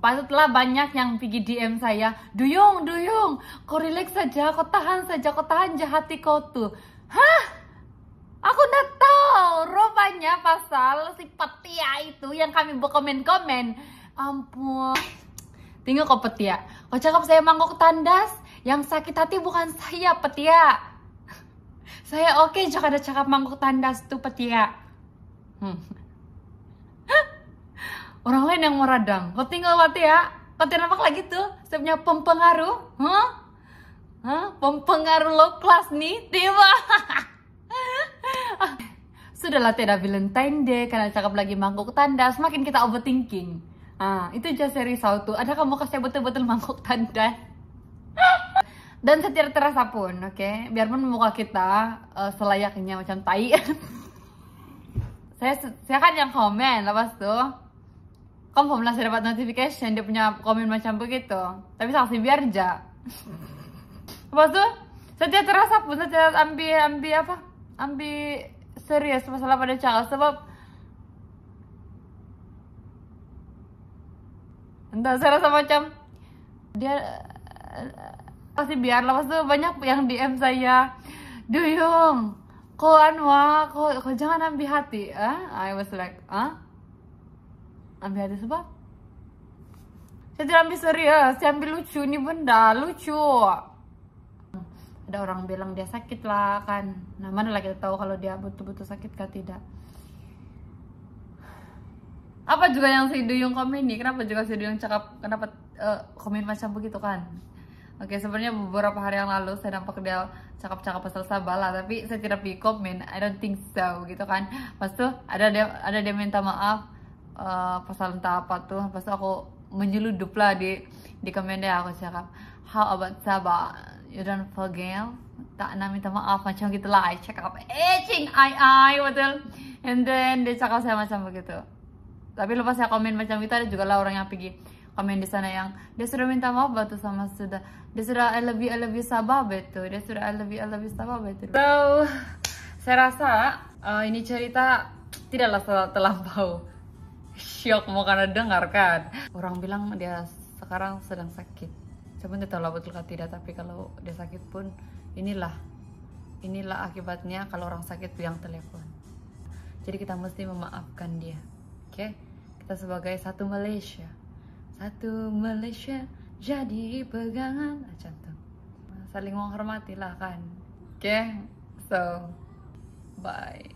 telah banyak yang pergi DM saya, Duyung, Duyung, kau relax saja, kau tahan saja, kau tahan jahati kau tuh. Hah? Aku udah tahu rupanya pasal si petia itu yang kami berkomen-komen. Ampun. Tinggal kau petia. Kau cakap saya mangkok tandas, yang sakit hati bukan saya petia. Saya oke okay, jika ada cakap mangkok tandas tuh petia. Hmm lain yang radang. Kau tinggal wati ya. Kau tidak lagi tuh. sebenarnya pempengaruh. Huh? Huh? Pempengaruh low class nih. Tiba. Sudahlah tidak Valentine deh. karena cakap lagi mangkuk tanda. Semakin kita overthinking. Ah, itu just seri satu. Ada kamu kasih betul-betul mangkuk tanda. Dan setiap terasa pun, oke, okay? biarpun muka kita uh, selayaknya macam tai. saya saya kan yang komen lepas tuh confirm lah saya dapat notification dia punya komen macam begitu tapi saksi biar aja lepas itu saya terasa pun saya tidak ambil ambil apa ambil serius masalah pada Charles sebab entah saya rasa macam dia pasti biar lepas itu banyak yang DM saya Duyung, kau anwa, ah, kau kau jangan ambil hati, Eh? I was like, ah? Huh? ambil hati sebab saya tidak ambil serius saya ambil lucu nih benda lucu ada orang bilang dia sakit lah kan nah mana lah kita tahu kalau dia betul-betul sakit kah tidak apa juga yang si Duyung komen nih kenapa juga si Duyung cakap kenapa uh, komen macam begitu kan Oke, sebenarnya beberapa hari yang lalu saya nampak dia cakap-cakap pasal lah, tapi saya tidak pikir komen. I don't think so, gitu kan. Pas tuh ada dia ada dia minta maaf uh, eh, pasal entah apa tuh pas aku menyeludup lah di di komen aku cakap how about Sabah you don't forget tak nak minta maaf macam gitu lah I cakap eh I I betul and then dia cakap saya macam begitu tapi lepas saya komen macam itu ada juga lah orang yang pergi komen di sana yang dia sudah minta maaf batu sama sudah dia sudah I love you I love you Sabah betul dia sudah I love you I love you Sabah betul so saya rasa uh, ini cerita tidaklah terlampau syok mau karena dengar kan orang bilang dia sekarang sedang sakit saya pun tidak tahu betul tidak tapi kalau dia sakit pun inilah inilah akibatnya kalau orang sakit bilang telepon jadi kita mesti memaafkan dia oke okay? kita sebagai satu Malaysia satu Malaysia jadi pegangan Aja nah, tuh saling menghormati lah kan oke okay? so bye